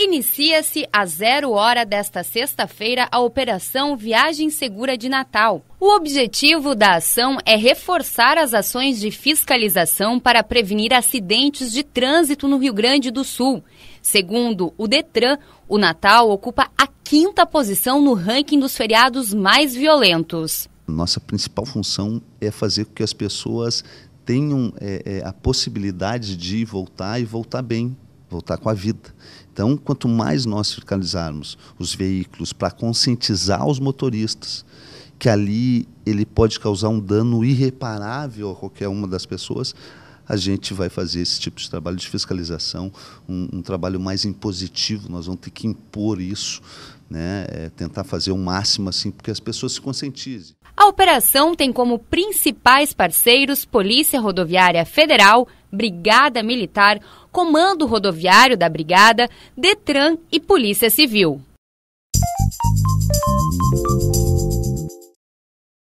Inicia-se a zero hora desta sexta-feira a Operação Viagem Segura de Natal. O objetivo da ação é reforçar as ações de fiscalização para prevenir acidentes de trânsito no Rio Grande do Sul. Segundo o Detran, o Natal ocupa a quinta posição no ranking dos feriados mais violentos. Nossa principal função é fazer com que as pessoas tenham é, é, a possibilidade de voltar e voltar bem, voltar com a vida. Então, quanto mais nós fiscalizarmos os veículos para conscientizar os motoristas que ali ele pode causar um dano irreparável a qualquer uma das pessoas, a gente vai fazer esse tipo de trabalho de fiscalização, um, um trabalho mais impositivo. Nós vamos ter que impor isso, né? É, tentar fazer o máximo assim, porque as pessoas se conscientizem. A operação tem como principais parceiros Polícia Rodoviária Federal, Brigada Militar, Comando Rodoviário da Brigada, Detran e Polícia Civil.